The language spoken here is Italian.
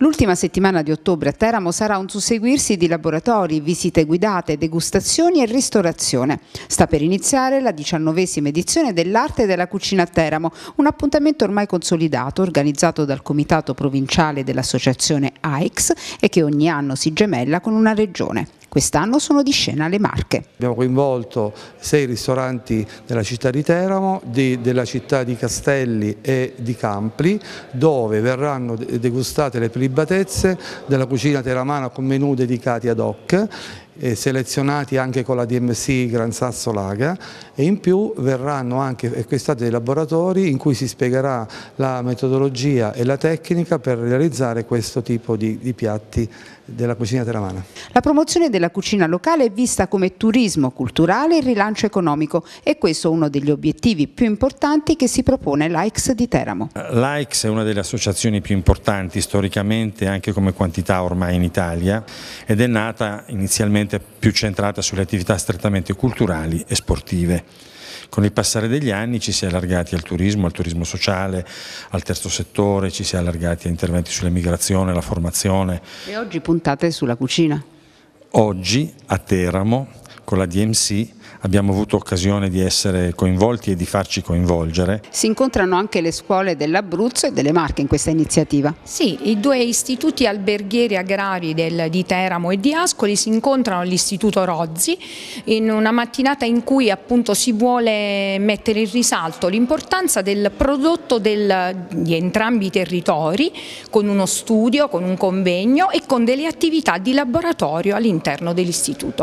L'ultima settimana di ottobre a Teramo sarà un susseguirsi di laboratori, visite guidate, degustazioni e ristorazione. Sta per iniziare la diciannovesima edizione dell'Arte della Cucina a Teramo, un appuntamento ormai consolidato organizzato dal Comitato Provinciale dell'Associazione AIX e che ogni anno si gemella con una regione. Quest'anno sono di scena le Marche. Abbiamo coinvolto sei ristoranti della città di Teramo, di, della città di Castelli e di Campli, dove verranno degustate le prelibatezze della cucina teramana con menù dedicati ad hoc selezionati anche con la DMC Gran Sasso Laga e in più verranno anche acquistati dei laboratori in cui si spiegherà la metodologia e la tecnica per realizzare questo tipo di, di piatti della cucina teramana. La promozione della cucina locale è vista come turismo culturale e rilancio economico e questo è uno degli obiettivi più importanti che si propone l'AIX di Teramo. L'AIX è una delle associazioni più importanti storicamente anche come quantità ormai in Italia ed è nata inizialmente sicuramente più centrata sulle attività strettamente culturali e sportive. Con il passare degli anni ci si è allargati al turismo, al turismo sociale, al terzo settore, ci si è allargati a interventi sull'immigrazione, la formazione. E oggi puntate sulla cucina? Oggi a Teramo con la DMC abbiamo avuto occasione di essere coinvolti e di farci coinvolgere. Si incontrano anche le scuole dell'Abruzzo e delle Marche in questa iniziativa. Sì, i due istituti alberghieri agrari del, di Teramo e di Ascoli si incontrano all'Istituto Rozzi in una mattinata in cui appunto si vuole mettere in risalto l'importanza del prodotto del, di entrambi i territori con uno studio, con un convegno e con delle attività di laboratorio all'interno dell'istituto.